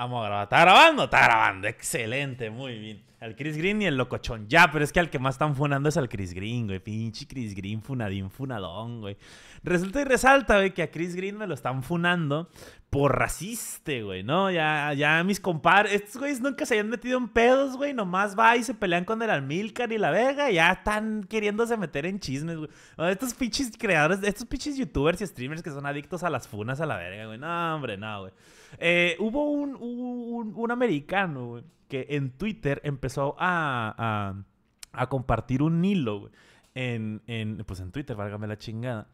Vamos a grabar. ¿Está grabando? Está grabando. Excelente, muy bien. Al Chris Green y el locochón. Ya, pero es que al que más están funando es al Chris Green, güey. Pinche Chris Green, funadín, funadón, güey. Resulta y resalta, güey, que a Chris Green me lo están funando por raciste, güey, ¿no? Ya, ya mis compadres, estos güeyes nunca se habían metido en pedos, güey. Nomás va y se pelean con el Almilcar y la verga. Ya están queriéndose meter en chismes, güey. Estos pinches creadores, estos pinches youtubers y streamers que son adictos a las funas a la verga, güey. No, hombre, no, güey. Eh, hubo un, un, americano, que en Twitter empezó a, compartir un hilo, en, en, pues en Twitter, válgame la chingada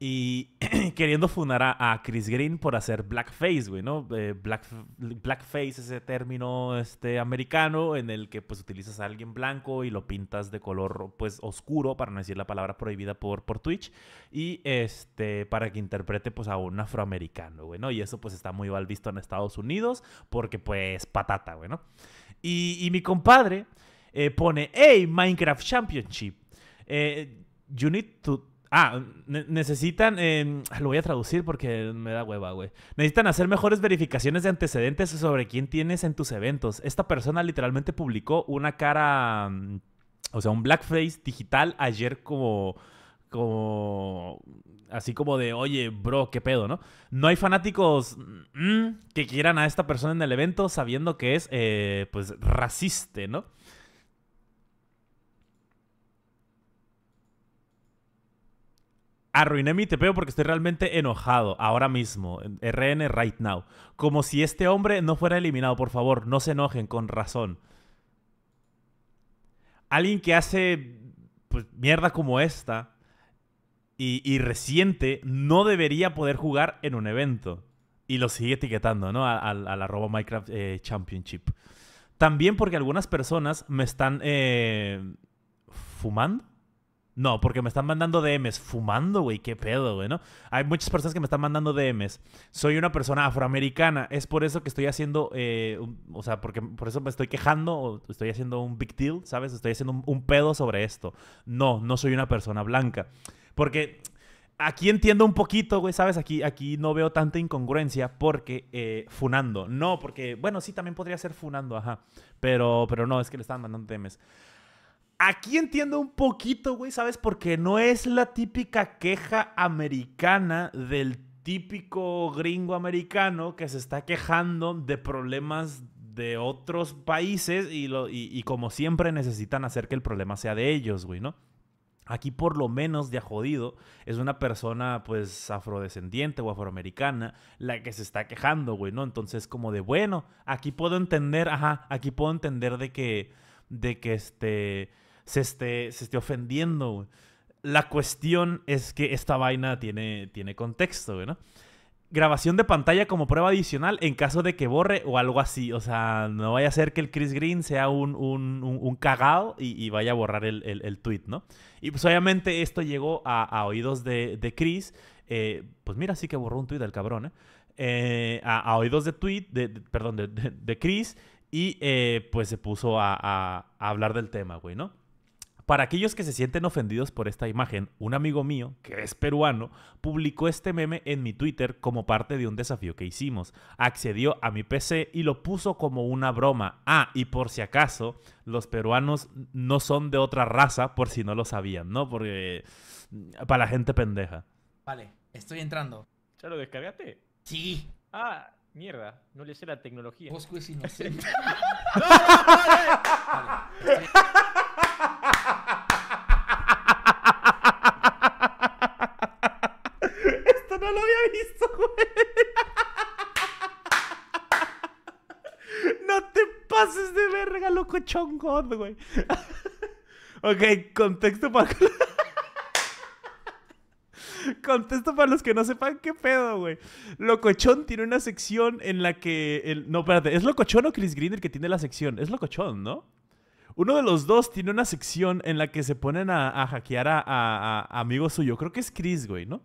y queriendo fundar a, Chris Green por hacer blackface, güey, ¿no? Eh, black, blackface, ese término este, americano en el que pues utilizas a alguien blanco y lo pintas de color pues oscuro, para no decir la palabra prohibida por, por Twitch, y este, para que interprete pues a un afroamericano, güey, ¿no? Y eso pues está muy mal visto en Estados Unidos porque pues patata, güey, ¿no? Y, y mi compadre eh, pone, hey, Minecraft Championship, eh, you need to Ah, necesitan. Em, ah, lo voy a traducir porque me da hueva, güey. Necesitan hacer mejores verificaciones de antecedentes sobre quién tienes en tus eventos. Esta persona literalmente publicó una cara. Mm, o sea, un blackface digital ayer como. Como. Así como de, oye, bro, qué pedo, ¿no? No hay fanáticos mm, que quieran a esta persona en el evento sabiendo que es, eh, pues, raciste, ¿no? Arruiné mi TPO porque estoy realmente enojado ahora mismo. RN right now. Como si este hombre no fuera eliminado. Por favor, no se enojen, con razón. Alguien que hace pues, mierda como esta y, reciente no debería poder jugar en un evento. Y lo sigue etiquetando, ¿no? Al, arroba Minecraft eh, Championship. También porque algunas personas me están eh, fumando no, porque me están mandando DMs fumando, güey, qué pedo, güey, ¿no? Hay muchas personas que me están mandando DMs. Soy una persona afroamericana, es por eso que estoy haciendo, eh, o sea, porque por eso me estoy quejando, o estoy haciendo un big deal, ¿sabes? Estoy haciendo un, pedo sobre esto. No, no soy una persona blanca. Porque aquí entiendo un poquito, güey, ¿sabes? Aquí, aquí no veo tanta incongruencia porque eh, funando. No, porque, bueno, sí, también podría ser funando, ajá. Pero, pero no, es que le están mandando DMs. Aquí entiendo un poquito, güey, ¿sabes? Porque no es la típica queja americana del típico gringo americano que se está quejando de problemas de otros países y, lo, y, como siempre necesitan hacer que el problema sea de ellos, güey, ¿no? Aquí por lo menos de jodido es una persona pues afrodescendiente o afroamericana la que se está quejando, güey, ¿no? Entonces como de, bueno, aquí puedo entender, ajá, aquí puedo entender de que, de que este se esté, se esté ofendiendo, La cuestión es que esta vaina tiene, tiene contexto, ¿no? Grabación de pantalla como prueba adicional en caso de que borre o algo así. O sea, no vaya a ser que el Chris Green sea un, un, cagado y, vaya a borrar el, el, tweet, ¿no? Y pues obviamente esto llegó a, oídos de, Chris. Eh, pues mira, sí que borró un tweet del cabrón, ¿eh? eh a, oídos de tweet, de, perdón, de, Chris. Y eh, pues se puso a, a hablar del tema, güey, ¿no? Para aquellos que se sienten ofendidos por esta imagen, un amigo mío, que es peruano, publicó este meme en mi Twitter como parte de un desafío que hicimos. Accedió a mi PC y lo puso como una broma. Ah, y por si acaso, los peruanos no son de otra raza, por si no lo sabían, ¿no? Porque... Mm, para la gente pendeja. Vale, estoy entrando. ¿Ya lo descargaste? Sí. Ah, mierda, no le sé la tecnología. Bosco es inocente. God, güey. ok, contexto para... Contexto para los que no sepan qué pedo, güey. Locochón tiene una sección en la que. No, espérate, ¿es Locochón o Chris Green que tiene la sección? Es Locochón, ¿no? Uno de los dos tiene una sección en la que se ponen a, hackear a, a, amigos suyos. Creo que es Chris, güey, ¿no?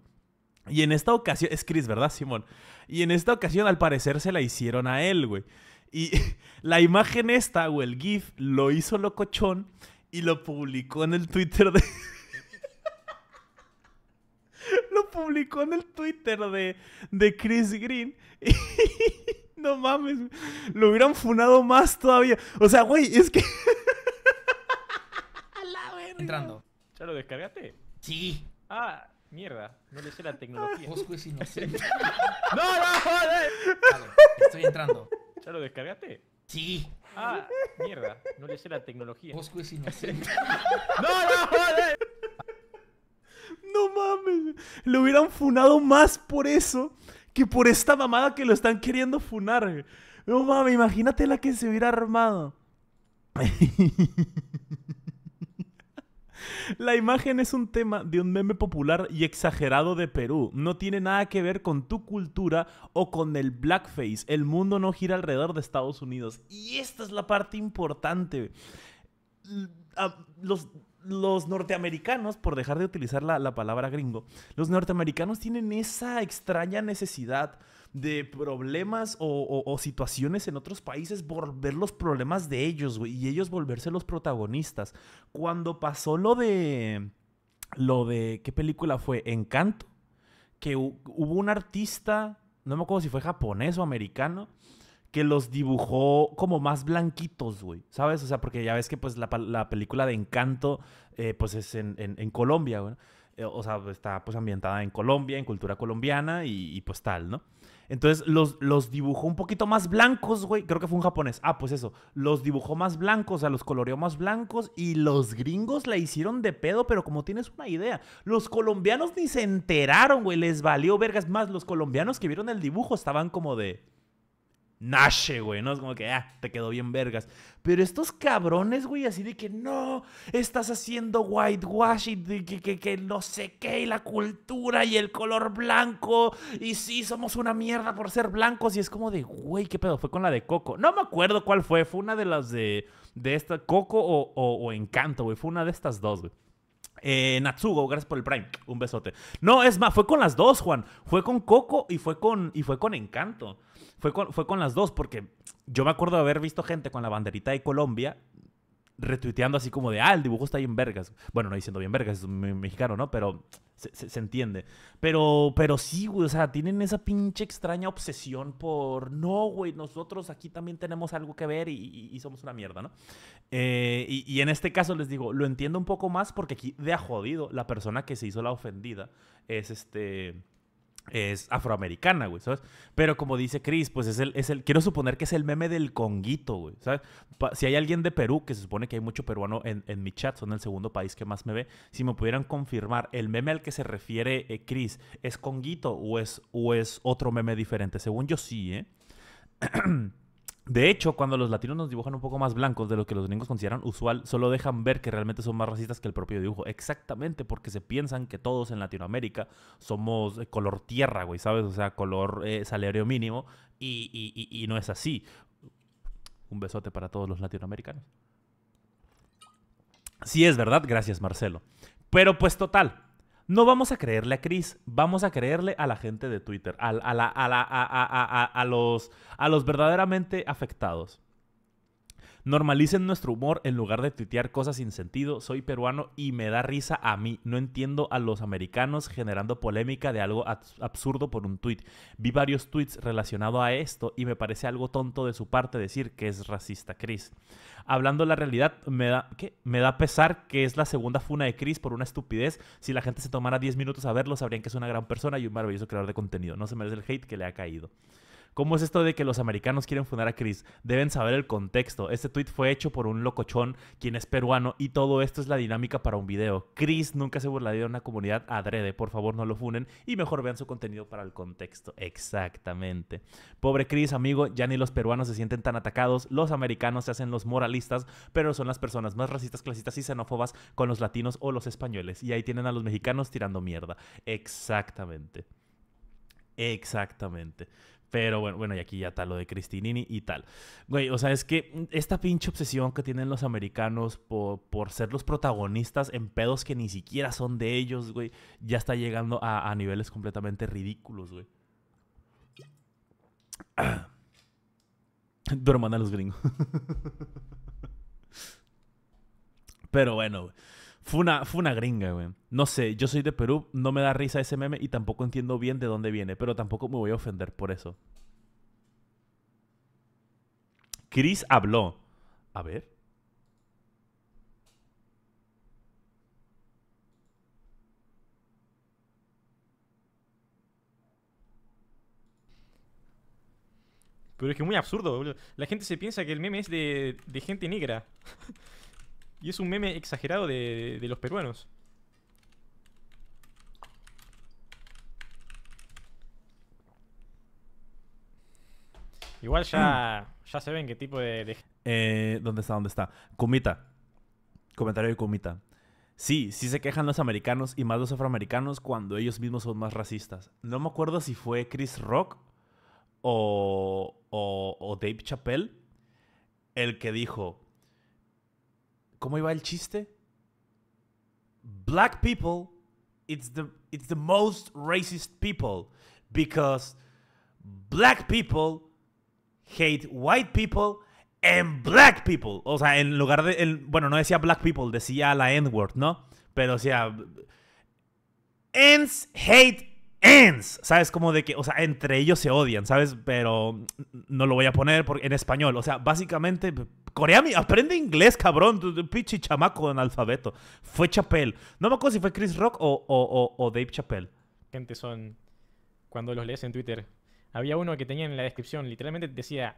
Y en esta ocasión. Es Chris, ¿verdad, Simón? Y en esta ocasión, al parecer, se la hicieron a él, güey. Y la imagen esta, o el GIF, lo hizo locochón y lo publicó en el Twitter de... lo publicó en el Twitter de, de Chris Green. Y... no mames, lo hubieran funado más todavía. O sea, güey, es que... Entrando. ¿Ya lo descargaste? Sí. Ah, mierda. No le sé la tecnología. Bosco ¡No, no, joder! estoy entrando. ¿Ya lo descargaste? Sí. Ah, mierda. No le sé la tecnología. Bosco es inocente. ¡No, no, no! No mames. Lo hubieran funado más por eso que por esta mamada que lo están queriendo funar. No mames, imagínate la que se hubiera armado. La imagen es un tema de un meme popular y exagerado de Perú. No tiene nada que ver con tu cultura o con el blackface. El mundo no gira alrededor de Estados Unidos. Y esta es la parte importante. Los, norteamericanos, por dejar de utilizar la, la palabra gringo, los norteamericanos tienen esa extraña necesidad de problemas o, situaciones en otros países, volver los problemas de ellos, güey, y ellos volverse los protagonistas. Cuando pasó lo de... Lo de... ¿Qué película fue? Encanto. Que hubo un artista, no me acuerdo si fue japonés o americano, que los dibujó como más blanquitos, güey. ¿Sabes? O sea, porque ya ves que pues la, película de Encanto, eh, pues es en, Colombia, güey. Eh, o sea, está pues ambientada en Colombia, en cultura colombiana y, y pues tal, ¿no? Entonces los, los dibujó un poquito más blancos, güey. Creo que fue un japonés. Ah, pues eso. Los dibujó más blancos, o sea, los coloreó más blancos. Y los gringos la hicieron de pedo, pero como tienes una idea, los colombianos ni se enteraron, güey. Les valió vergas. Más, los colombianos que vieron el dibujo estaban como de. Nache, güey, ¿no? Es como que, ah, te quedó bien vergas. Pero estos cabrones, güey, así de que no, estás haciendo whitewash y de que, que, no sé qué, y la cultura y el color blanco, y sí, somos una mierda por ser blancos, y es como de, güey, ¿qué pedo? Fue con la de Coco. No me acuerdo cuál fue, fue una de las de, esta, Coco o, o, o Encanto, güey, fue una de estas dos, güey. Eh, Natsugo, gracias por el Prime. Un besote. No, es más, fue con las dos, Juan. Fue con Coco y fue con, y fue con Encanto. Fue fue con las dos, porque yo me acuerdo de haber visto gente con la banderita de Colombia retuiteando así como de, ah, el dibujo está bien vergas. Bueno, no diciendo bien vergas, es mexicano, ¿no? Pero se, se, entiende. Pero, pero sí, güey, o sea, tienen esa pinche extraña obsesión por, no, güey, nosotros aquí también tenemos algo que ver y, y, somos una mierda, ¿no? Eh, y, y, en este caso les digo, lo entiendo un poco más porque aquí de a jodido, la persona que se hizo la ofendida es este es afroamericana, güey, ¿sabes? Pero como dice Chris, pues es el, es el, quiero suponer que es el meme del conguito, güey, ¿sabes? si hay alguien de Perú, que se supone que hay mucho peruano en, mi chat, son el segundo país que más me ve, si me pudieran confirmar, el meme al que se refiere eh, Chris, ¿es conguito o es, o es otro meme diferente? Según yo sí, ¿eh? De hecho, cuando los latinos nos dibujan un poco más blancos de lo que los gringos consideran usual, solo dejan ver que realmente son más racistas que el propio dibujo. Exactamente, porque se piensan que todos en Latinoamérica somos eh, color tierra, güey, ¿sabes? O sea, color eh, salario mínimo, y, y no es así. Un besote para todos los latinoamericanos. Sí es verdad, gracias Marcelo. Pero pues total, no vamos a creerle a Chris, vamos a creerle a la gente de Twitter, a, la, a, a los, a los verdaderamente afectados. Normalicen nuestro humor en lugar de tuitear cosas sin sentido. Soy peruano y me da risa a mí. No entiendo a los americanos generando polémica de algo absurdo por un tuit. Vi varios tuits relacionados a esto y me parece algo tonto de su parte decir que es racista Chris. Hablando de la realidad, me da, me da pesar que es la segunda funa de Chris por una estupidez. Si la gente se tomara 10 minutos a verlo, sabrían que es una gran persona y un maravilloso creador de contenido. No se merece el hate que le ha caído. ¿Cómo es esto de que los americanos quieren fundar a Chris? Deben saber el contexto. Este tweet fue hecho por un locochón, quien es peruano, y todo esto es la dinámica para un video. Chris nunca se burlaría de una comunidad adrede. Por favor, no lo funen y mejor vean su contenido para el contexto. Exactamente. Pobre Chris, amigo, ya ni los peruanos se sienten tan atacados. Los americanos se hacen los moralistas, pero son las personas más racistas, clasistas y xenófobas con los latinos o los españoles. Y ahí tienen a los mexicanos tirando mierda. Exactamente. Exactamente. Pero bueno, bueno, y aquí ya está lo de Cristinini y tal. Güey, o sea, es que esta pinche obsesión que tienen los americanos por, ser los protagonistas en pedos que ni siquiera son de ellos, güey, ya está llegando a, niveles completamente ridículos, güey. a los gringos. Pero bueno, güey. Fue una, gringa, güey. No sé, yo soy de Perú, no me da risa ese meme y tampoco entiendo bien de dónde viene, pero tampoco me voy a ofender por eso. Chris habló. A ver. Pero es que es muy absurdo, boludo. La gente se piensa que el meme es de, de gente negra. Y es un meme exagerado de, los peruanos. Igual ya, ya se ven qué tipo de... Eh, ¿Dónde está? ¿Dónde está? Kumita. Comentario de Kumita. Sí, sí se quejan los americanos y más los afroamericanos cuando ellos mismos son más racistas. No me acuerdo si fue Chris Rock o, o, o Dave Chappelle el que dijo, ¿Cómo iba el chiste? Black people, it's the, it's the most racist people because black people hate white people and black people. O sea, en lugar de. bueno, no decía black people, decía la N-word, ¿no? Pero sea Ends hate ends, ¿sabes? Como de que, o sea, entre ellos se odian, ¿sabes? Pero no lo voy a poner en español. O sea, básicamente, Corea aprende inglés, cabrón, pichi chamaco en alfabeto Fue Chappell, No me acuerdo si fue Chris Rock o, o, o, Dave Chappell Gente son, cuando los lees en Twitter, había uno que tenía en la descripción, literalmente decía,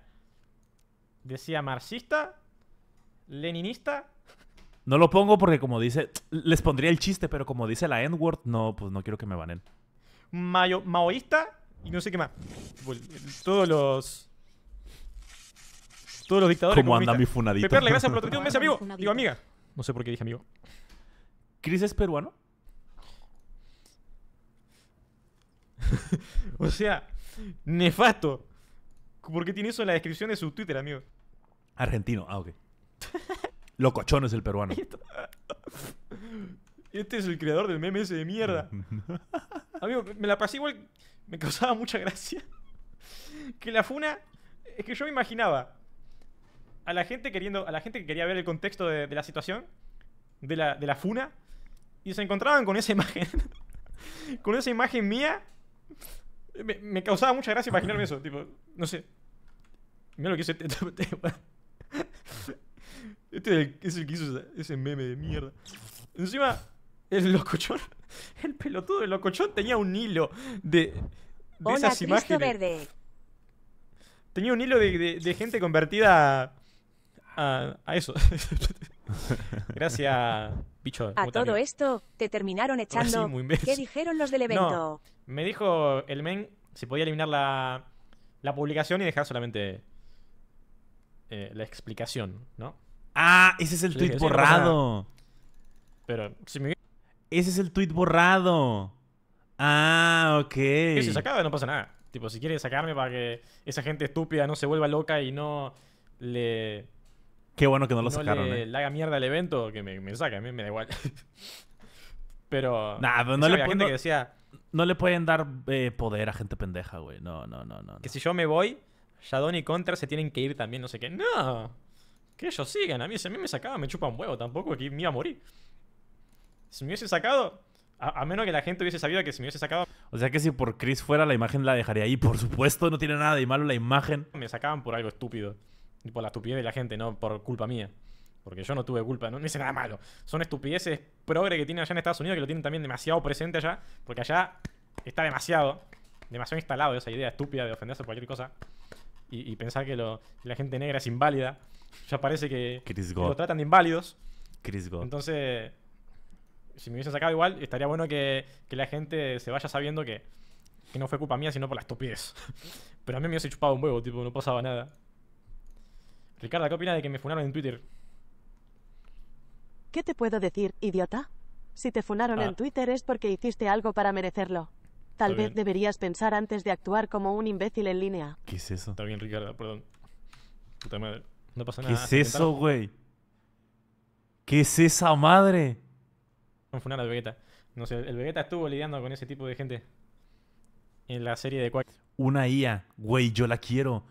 decía marxista, leninista. No lo pongo porque como dice, les pondría el chiste, pero como dice la N-word, no, pues no quiero que me banen mayo, maoísta y no sé qué más. Todos los. Todos los dictadores. Como anda mi funadito? Pepe, gracias por un mes, amigo. Digo, amiga. No sé por qué dije amigo. ¿Cris es peruano? o sea, nefasto. ¿Por qué tiene eso en la descripción de su Twitter, amigo? Argentino, ah, ok. Locochón es el peruano. este es el creador del meme ese de mierda. Amigo, me la pasé igual. Me causaba mucha gracia. Que la funa. Es que yo me imaginaba a la gente queriendo. A la gente que quería ver el contexto de, la situación. De la, de la funa. Y se encontraban con esa imagen. con esa imagen mía. Me, causaba mucha gracia imaginarme eso. Tipo, no sé. Mira lo que hice. Este es el, es el que hizo ese meme de mierda. Encima, el locochón. El pelotudo de locochón tenía un hilo de, de esas imágenes. Verde. Tenía un hilo de, gente convertida a, eso. Gracias, bicho. A todo esto, te terminaron echando. ¿Qué dijeron los del evento? me dijo el men si podía eliminar la, publicación y dejar solamente eh, la explicación, ¿no? Ah, ese es el tweet borrado. Pero si me ese es el tweet borrado. Ah, ok. Si se acaba, no pasa nada. Tipo, si quiere sacarme para que esa gente estúpida no se vuelva loca y no le. Qué bueno que no lo sacaron. Le, eh. le haga mierda al evento, que me, saca, a mí me da igual. pero. Nah, pero no le, le pueden dar eh, poder a gente pendeja, güey. No, no, no, no. Que si yo me voy, Shadon y Contra se tienen que ir también, no sé qué. No. Que ellos sigan. A mí, si a mí me sacaba, me chupa un huevo. Tampoco aquí me iba a morir si me hubiese sacado, a, menos que la gente hubiese sabido que si me hubiese sacado. O sea que si por Chris fuera la imagen la dejaría ahí, por supuesto, no tiene nada de malo la imagen. Me sacaban por algo estúpido. Por la estupidez de la gente, no por culpa mía. Porque yo no tuve culpa, no, hice nada malo. Son estupideces progre que tienen allá en Estados Unidos, que lo tienen también demasiado presente allá, porque allá está demasiado, demasiado instalado esa idea estúpida de ofenderse por cualquier cosa. Y, pensar que la gente negra es inválida. Ya parece que, lo tratan de inválidos. Chris Go. Entonces, si me hubiesen sacado igual, estaría bueno que, que la gente se vaya sabiendo que, que, no fue culpa mía, sino por las estupidez. Pero a mí me hubiese chupado un huevo, tipo, no pasaba nada. Ricardo, ¿qué opinas de que me funaron en Twitter? ¿Qué te puedo decir, idiota? Si te funaron en ah. Twitter es porque hiciste algo para merecerlo. Tal vez deberías pensar antes de actuar como un imbécil en línea. ¿Qué es eso? Está bien, Ricardo, perdón. Puta madre. No pasa nada. ¿Qué es eso, güey? ¿Qué es esa madre? funeral de Vegeta. No sé, el Vegeta estuvo lidiando con ese tipo de gente en la serie de Quack. Una IA, güey, yo la quiero.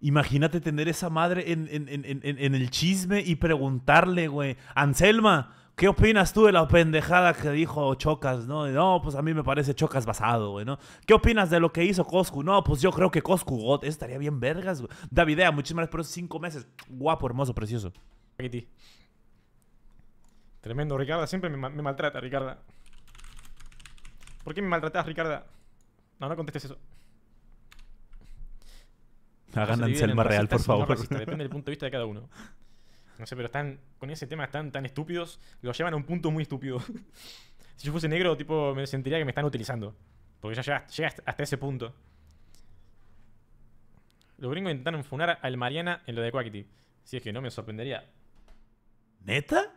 Imagínate tener esa madre en, el chisme y preguntarle, güey, Anselma, ¿qué opinas tú de la pendejada que dijo Chocas? No, no pues a mí me parece Chocas basado, güey, ¿no? ¿Qué opinas de lo que hizo Coscu? No, pues yo creo que Coscu, God, estaría bien vergas, güey. Davidea, muchísimas gracias por esos cinco meses. Guapo, hermoso, precioso. Aquí Tremendo, Ricarda. Siempre me, maltrata, Ricarda. ¿Por qué me maltratas, Ricarda? No, no contestes eso. Hagan no real, por favor. depende del punto de vista de cada uno. No sé, pero están con ese tema están tan estúpidos, lo llevan a un punto muy estúpido. si yo fuese negro, tipo, me sentiría que me están utilizando. Porque ya llegas hasta ese punto. Los gringos intentaron funar al Mariana en lo de Quackity. Si es que no me sorprendería. ¿Neta?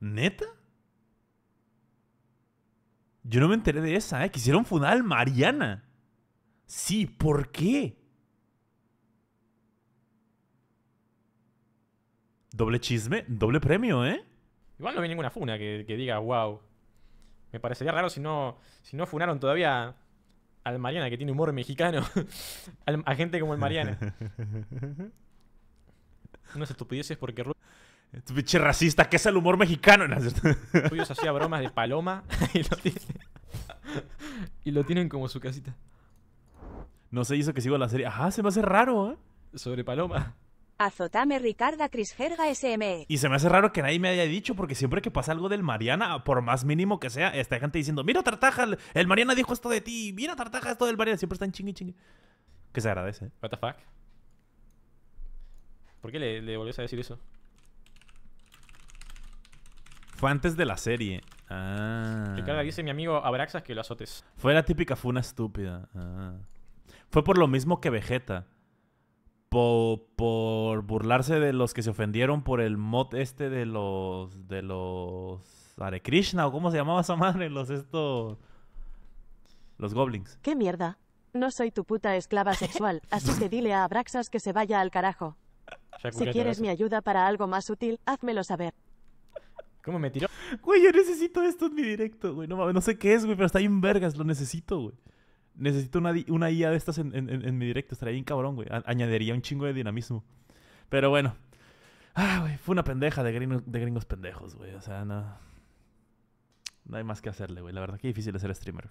¿Neta? Yo no me enteré de esa, ¿eh? Quisieron funar al Mariana. Sí, ¿por qué? Doble chisme, doble premio, ¿eh? Igual no vi ninguna funa que, diga, wow. Me parecería raro si no, si no funaron todavía al Mariana, que tiene humor mexicano. a gente como el Mariana. Unas estupideces porque... Este pinche racista, que es el humor mexicano? Tuyos hacía bromas de paloma y lo, tienen, y lo tienen como su casita. No se hizo que sigo la serie. Ajá, se me hace raro, ¿eh? Sobre paloma. Azotame Ricarda crisjerga sm e. Y se me hace raro que nadie me haya dicho, porque siempre que pasa algo del Mariana, por más mínimo que sea, está gente diciendo, mira Tartaja, el Mariana dijo esto de ti, mira Tartaja, esto del Mariana, siempre están chingue chingue. Que se agradece. ¿eh? What the fuck? ¿Por qué le, le volvés a decir eso? Fue antes de la serie. Ah. Ricardo dice mi amigo Abraxas que lo azotes. Fue la típica funa estúpida. Ah. Fue por lo mismo que Vegeta. Por, burlarse de los que se ofendieron por el mod este de los. de los. Are Krishna o cómo se llamaba esa madre, los estos. los goblins. ¿Qué mierda? No soy tu puta esclava sexual, así que dile a Abraxas que se vaya al carajo. Si quieres mi ayuda para algo más útil, házmelo saber. ¿Cómo me tiró? Güey, yo necesito esto en mi directo, güey. No, no sé qué es, güey, pero está bien vergas. Lo necesito, güey. Necesito una, una IA de estas en, mi directo. Estaría bien cabrón, güey. Añadiría un chingo de dinamismo. Pero bueno. Ah, güey, fue una pendeja de gringos, de gringos pendejos, güey. O sea, no... No hay más que hacerle, güey. La verdad que difícil es ser streamer.